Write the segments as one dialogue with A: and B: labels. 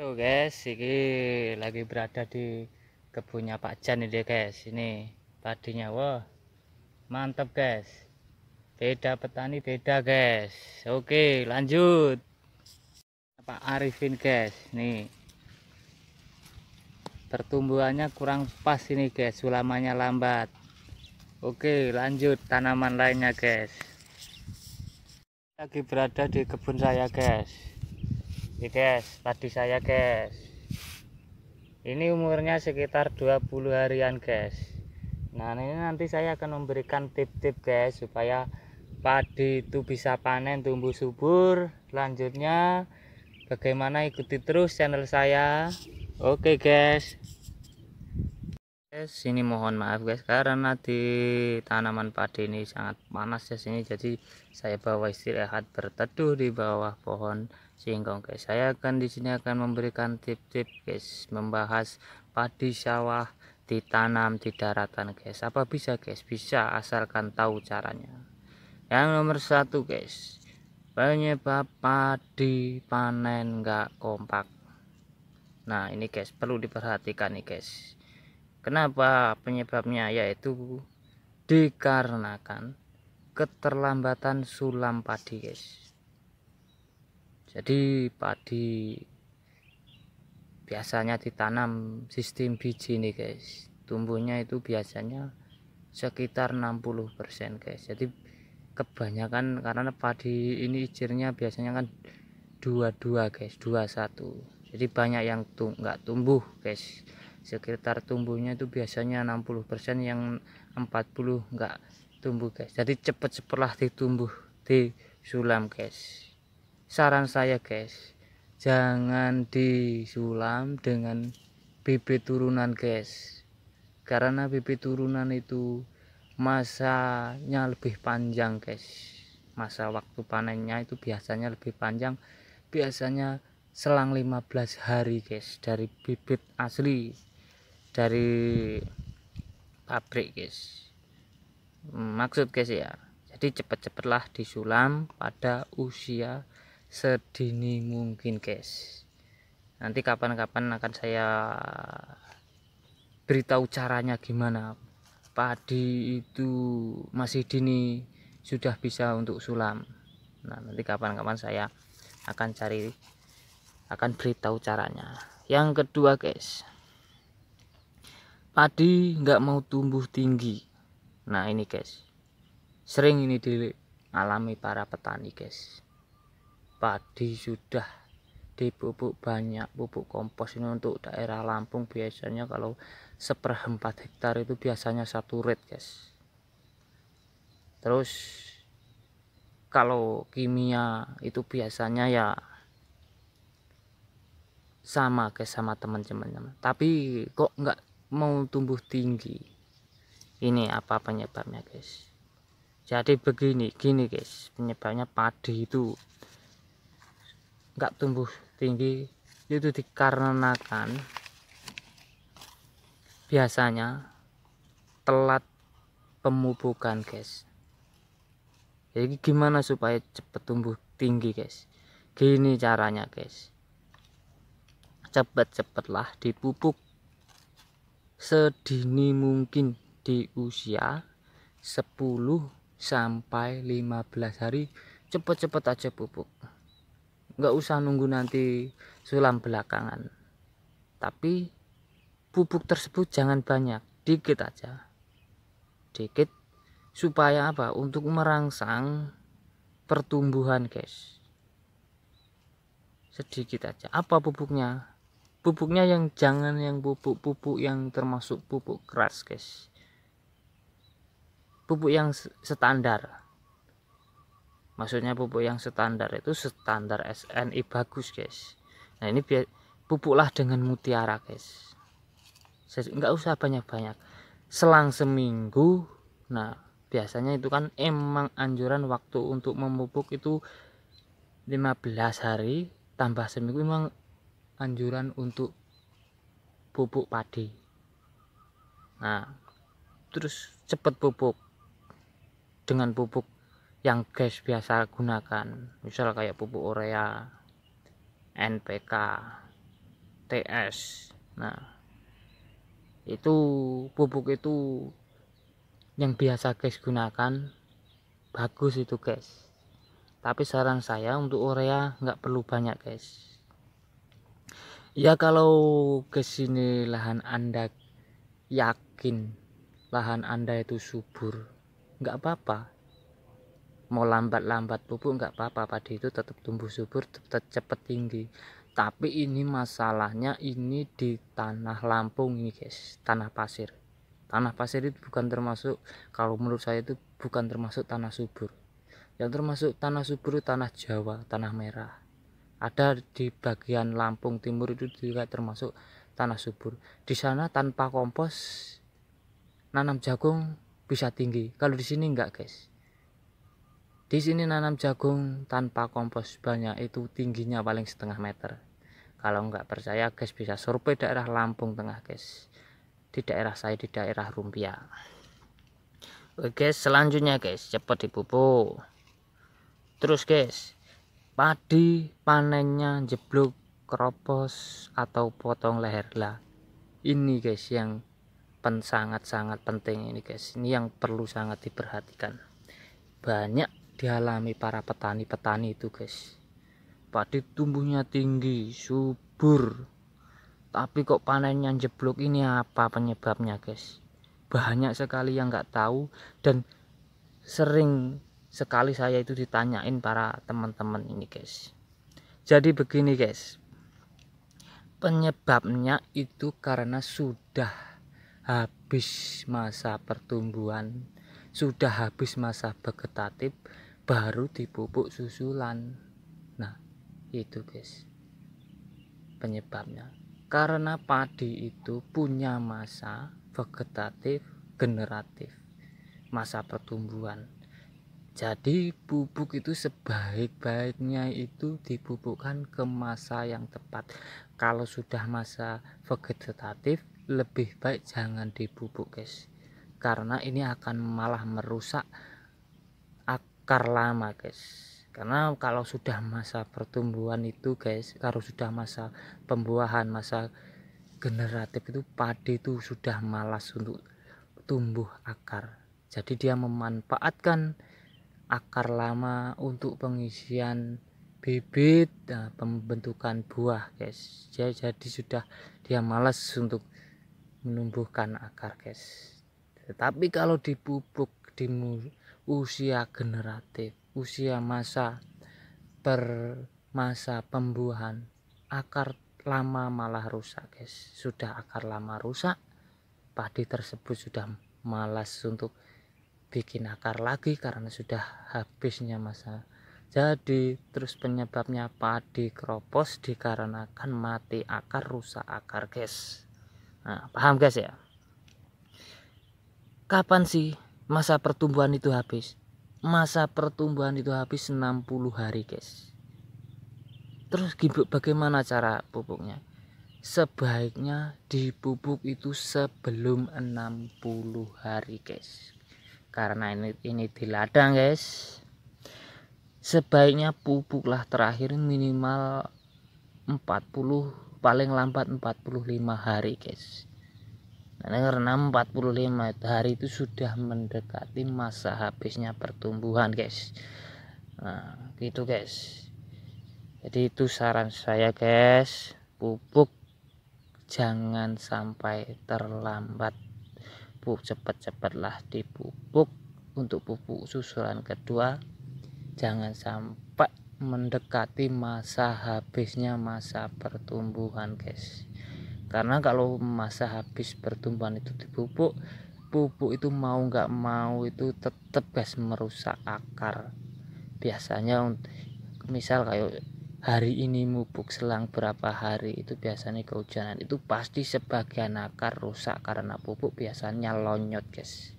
A: So guys, ini lagi berada di kebunnya Pak Jan ini guys. Ini padinya wah. Mantap guys. Beda petani beda guys. Oke, lanjut. Pak Arifin guys. Nih. Pertumbuhannya kurang pas ini guys, sulamanya lambat. Oke, lanjut tanaman lainnya guys. Lagi berada di kebun saya guys ini guys padi saya guys ini umurnya sekitar 20 harian guys nah ini nanti saya akan memberikan tip-tip guys supaya padi itu bisa panen tumbuh subur selanjutnya bagaimana ikuti terus channel saya oke okay, guys guys sini mohon maaf guys karena di tanaman padi ini sangat panas ya sini jadi saya bawa istirahat berteduh di bawah pohon singkong guys saya akan di sini akan memberikan tip-tip, guys membahas padi sawah ditanam di daratan guys apa bisa guys bisa asalkan tahu caranya yang nomor satu guys penyebab padi panen enggak kompak nah ini guys perlu diperhatikan nih guys Kenapa penyebabnya yaitu dikarenakan keterlambatan sulam padi guys. Jadi padi biasanya ditanam sistem biji nih guys. Tumbuhnya itu biasanya sekitar 60% persen, guys. Jadi kebanyakan karena padi ini ijirnya biasanya kan dua-dua guys, dua satu. Jadi banyak yang nggak tumbuh guys sekitar tumbuhnya itu biasanya 60% yang 40 enggak tumbuh guys jadi cepet sebelah ditumbuh di sulam guys saran saya guys jangan disulam dengan bibit turunan guys karena bibit turunan itu masanya lebih panjang guys masa waktu panennya itu biasanya lebih panjang biasanya selang 15 hari guys dari bibit asli dari pabrik guys maksud guys ya jadi cepat-cepatlah disulam pada usia sedini mungkin guys nanti kapan-kapan akan saya beritahu caranya gimana padi itu masih dini sudah bisa untuk sulam nah nanti kapan-kapan saya akan cari akan beritahu caranya yang kedua guys padi nggak mau tumbuh tinggi nah ini guys sering ini dialami para petani guys padi sudah dipupuk banyak pupuk kompos ini untuk daerah Lampung biasanya kalau seperempat hektar itu biasanya satu red guys terus kalau kimia itu biasanya ya sama guys sama teman-teman tapi kok nggak mau tumbuh tinggi ini apa penyebabnya guys jadi begini gini guys penyebabnya padi itu nggak tumbuh tinggi itu dikarenakan biasanya telat pemupukan guys jadi gimana supaya cepat tumbuh tinggi guys gini caranya guys cepet-cepetlah dipupuk sedini mungkin di usia 10 sampai 15 hari cepet-cepet aja pupuk nggak usah nunggu nanti sulam belakangan tapi pupuk tersebut jangan banyak dikit aja dikit supaya apa untuk merangsang pertumbuhan guys sedikit aja apa pupuknya pupuknya yang jangan yang pupuk-pupuk yang termasuk pupuk keras guys pupuk yang standar maksudnya pupuk yang standar itu standar SNI bagus guys nah ini biar pupuklah dengan mutiara guys Saya, Enggak usah banyak-banyak selang seminggu nah biasanya itu kan emang anjuran waktu untuk memupuk itu 15 hari tambah seminggu memang anjuran untuk pupuk padi nah terus cepat pupuk dengan pupuk yang guys biasa gunakan misal kayak pupuk urea NPK TS nah itu pupuk itu yang biasa guys gunakan bagus itu guys tapi saran saya untuk urea nggak perlu banyak guys ya kalau kesini lahan anda yakin lahan anda itu subur nggak apa-apa mau lambat-lambat pupuk nggak apa-apa padi itu tetap tumbuh subur tetap cepat tinggi tapi ini masalahnya ini di tanah Lampung ini guys tanah pasir tanah pasir itu bukan termasuk kalau menurut saya itu bukan termasuk tanah subur yang termasuk tanah subur tanah Jawa tanah merah ada di bagian Lampung Timur itu juga termasuk tanah subur di sana tanpa kompos nanam jagung bisa tinggi kalau di sini enggak guys di sini nanam jagung tanpa kompos banyak itu tingginya paling setengah meter. Kalau enggak percaya guys bisa survei daerah Lampung Tengah guys. Di daerah saya di daerah Rumpia. Oke guys selanjutnya guys cepat dipupuk. Terus guys padi panennya jeblok keropos atau potong leher lah ini guys yang pen sangat-sangat penting ini guys ini yang perlu sangat diperhatikan banyak dialami para petani-petani itu guys padi tumbuhnya tinggi subur tapi kok panennya jeblok ini apa penyebabnya guys banyak sekali yang nggak tahu dan sering sekali saya itu ditanyain para teman-teman ini guys jadi begini guys penyebabnya itu karena sudah habis masa pertumbuhan sudah habis masa vegetatif baru dipupuk susulan nah itu guys penyebabnya karena padi itu punya masa vegetatif generatif masa pertumbuhan jadi pupuk itu sebaik-baiknya itu dipupukkan ke masa yang tepat. Kalau sudah masa vegetatif lebih baik jangan dipupuk guys. Karena ini akan malah merusak akar lama guys. Karena kalau sudah masa pertumbuhan itu guys, kalau sudah masa pembuahan, masa generatif itu padi itu sudah malas untuk tumbuh akar. Jadi dia memanfaatkan akar lama untuk pengisian bibit nah, pembentukan buah guys jadi, jadi sudah dia malas untuk menumbuhkan akar guys tetapi kalau dipupuk di usia generatif usia masa per masa pembuahan akar lama malah rusak guys sudah akar lama rusak padi tersebut sudah malas untuk bikin akar lagi karena sudah habisnya masa jadi terus penyebabnya padi kropos dikarenakan mati akar rusak akar guys nah paham guys ya kapan sih masa pertumbuhan itu habis masa pertumbuhan itu habis 60 hari guys terus bagaimana cara pupuknya sebaiknya dipupuk itu sebelum 60 hari guys karena ini ini di ladang guys sebaiknya pupuklah terakhir minimal 40 paling lambat 45 hari guys karena 45 hari itu sudah mendekati masa habisnya pertumbuhan guys nah gitu guys jadi itu saran saya guys pupuk jangan sampai terlambat pupuk cepat-cepatlah dipupuk untuk pupuk susulan kedua jangan sampai mendekati masa habisnya masa pertumbuhan guys karena kalau masa habis pertumbuhan itu dipupuk pupuk itu mau nggak mau itu tetap guys merusak akar biasanya misal kayak hari ini mupuk selang berapa hari itu biasanya kehujanan itu pasti sebagian akar rusak karena pupuk biasanya lonyot guys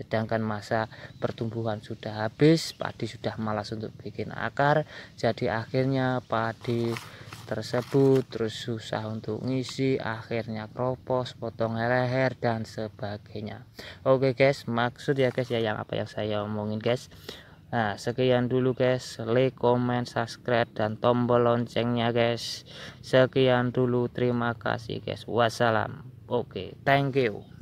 A: sedangkan masa pertumbuhan sudah habis padi sudah malas untuk bikin akar jadi akhirnya padi tersebut terus susah untuk ngisi akhirnya kropos potong leher dan sebagainya oke guys maksud ya guys ya yang apa yang saya omongin guys Nah, sekian dulu guys. Like, comment, subscribe dan tombol loncengnya guys. Sekian dulu. Terima kasih guys. Wassalam. Oke, okay, thank you.